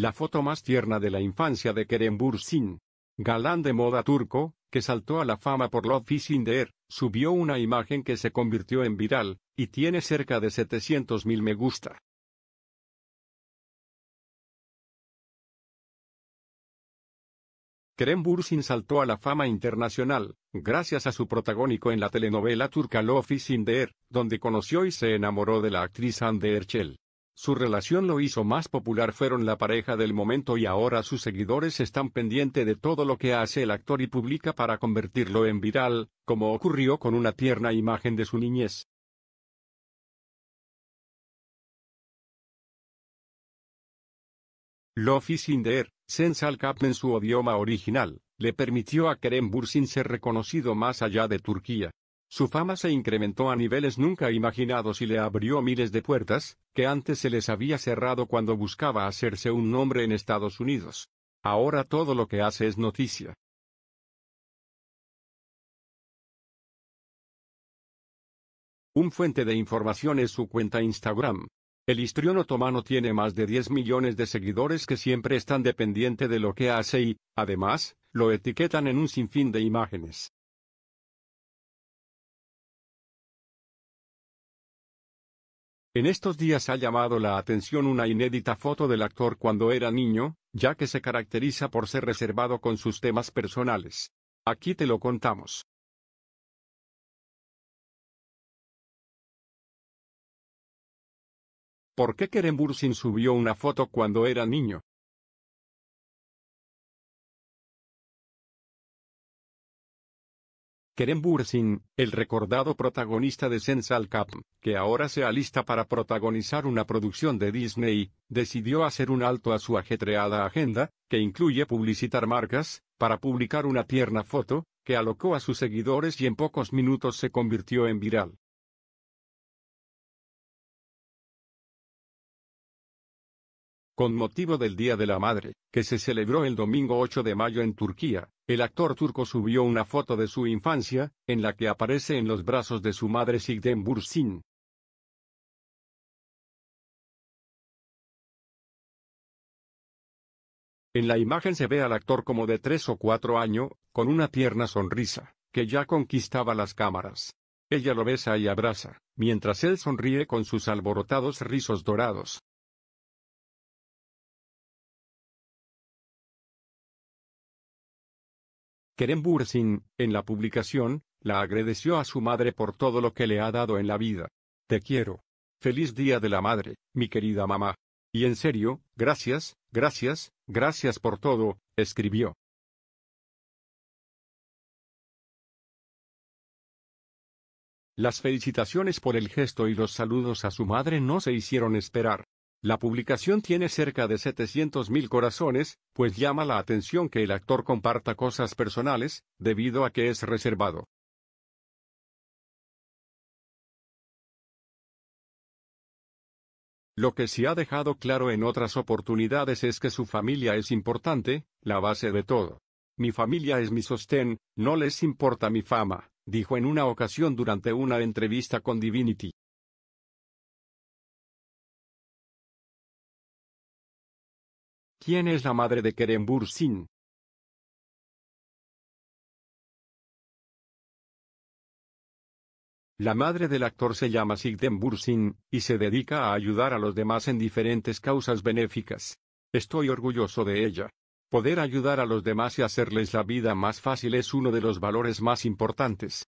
la foto más tierna de la infancia de Kerem Bursin. Galán de moda turco, que saltó a la fama por Love is in Air, subió una imagen que se convirtió en viral, y tiene cerca de 700.000 me gusta. Kerem Bursin saltó a la fama internacional, gracias a su protagónico en la telenovela turca Love is in the Air, donde conoció y se enamoró de la actriz Hande Erçel. Su relación lo hizo más popular fueron la pareja del momento y ahora sus seguidores están pendiente de todo lo que hace el actor y publica para convertirlo en viral, como ocurrió con una tierna imagen de su niñez. Lofi Sinder, Sensal Cap en su idioma original, le permitió a Kerem Bursin ser reconocido más allá de Turquía. Su fama se incrementó a niveles nunca imaginados y le abrió miles de puertas, que antes se les había cerrado cuando buscaba hacerse un nombre en Estados Unidos. Ahora todo lo que hace es noticia. Un fuente de información es su cuenta Instagram. El histrión otomano tiene más de 10 millones de seguidores que siempre están dependiente de lo que hace y, además, lo etiquetan en un sinfín de imágenes. En estos días ha llamado la atención una inédita foto del actor cuando era niño, ya que se caracteriza por ser reservado con sus temas personales. Aquí te lo contamos. ¿Por qué Kerem Bursin subió una foto cuando era niño? Kerem Bursin, el recordado protagonista de Sensal Cap, que ahora se alista para protagonizar una producción de Disney, decidió hacer un alto a su ajetreada agenda, que incluye publicitar marcas, para publicar una tierna foto, que alocó a sus seguidores y en pocos minutos se convirtió en viral. Con motivo del Día de la Madre, que se celebró el domingo 8 de mayo en Turquía, el actor turco subió una foto de su infancia, en la que aparece en los brazos de su madre Sigdem Bursin. En la imagen se ve al actor como de tres o cuatro años, con una tierna sonrisa, que ya conquistaba las cámaras. Ella lo besa y abraza, mientras él sonríe con sus alborotados rizos dorados. Kerem Bursin, en la publicación, la agradeció a su madre por todo lo que le ha dado en la vida. Te quiero. Feliz Día de la Madre, mi querida mamá. Y en serio, gracias, gracias, gracias por todo, escribió. Las felicitaciones por el gesto y los saludos a su madre no se hicieron esperar. La publicación tiene cerca de 700.000 corazones, pues llama la atención que el actor comparta cosas personales, debido a que es reservado. Lo que se ha dejado claro en otras oportunidades es que su familia es importante, la base de todo. Mi familia es mi sostén, no les importa mi fama, dijo en una ocasión durante una entrevista con Divinity. ¿Quién es la madre de Kerem Bursin? La madre del actor se llama Sigden Bursin, y se dedica a ayudar a los demás en diferentes causas benéficas. Estoy orgulloso de ella. Poder ayudar a los demás y hacerles la vida más fácil es uno de los valores más importantes.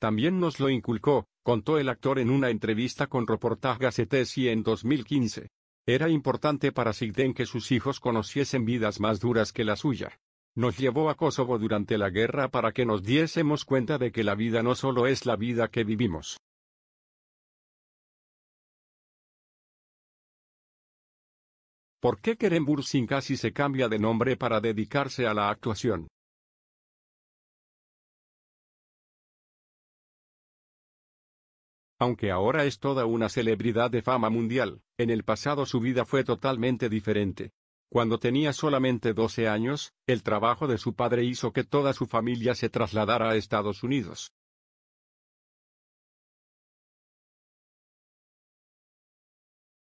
También nos lo inculcó, contó el actor en una entrevista con Reportage Gazetesi en 2015. Era importante para Sigden que sus hijos conociesen vidas más duras que la suya. Nos llevó a Kosovo durante la guerra para que nos diésemos cuenta de que la vida no solo es la vida que vivimos. ¿Por qué Kerem Bursin casi se cambia de nombre para dedicarse a la actuación? Aunque ahora es toda una celebridad de fama mundial, en el pasado su vida fue totalmente diferente. Cuando tenía solamente 12 años, el trabajo de su padre hizo que toda su familia se trasladara a Estados Unidos.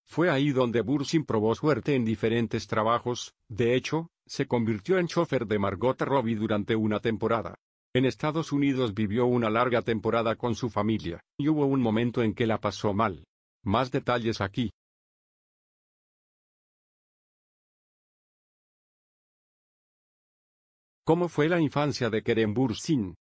Fue ahí donde Bursin probó suerte en diferentes trabajos, de hecho, se convirtió en chofer de Margot Robbie durante una temporada. En Estados Unidos vivió una larga temporada con su familia, y hubo un momento en que la pasó mal. Más detalles aquí. ¿Cómo fue la infancia de Kerem Bursin?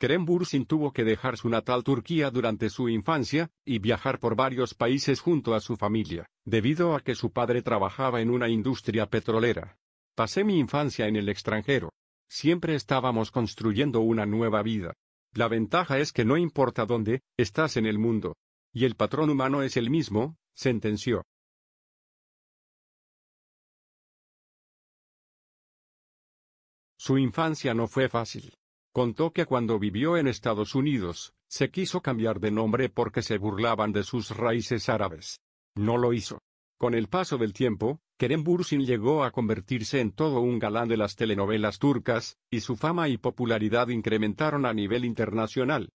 Kerem Bursin tuvo que dejar su natal Turquía durante su infancia, y viajar por varios países junto a su familia, debido a que su padre trabajaba en una industria petrolera. Pasé mi infancia en el extranjero. Siempre estábamos construyendo una nueva vida. La ventaja es que no importa dónde, estás en el mundo. Y el patrón humano es el mismo, sentenció. Su infancia no fue fácil contó que cuando vivió en Estados Unidos, se quiso cambiar de nombre porque se burlaban de sus raíces árabes. No lo hizo. Con el paso del tiempo, Kerem Bursin llegó a convertirse en todo un galán de las telenovelas turcas, y su fama y popularidad incrementaron a nivel internacional.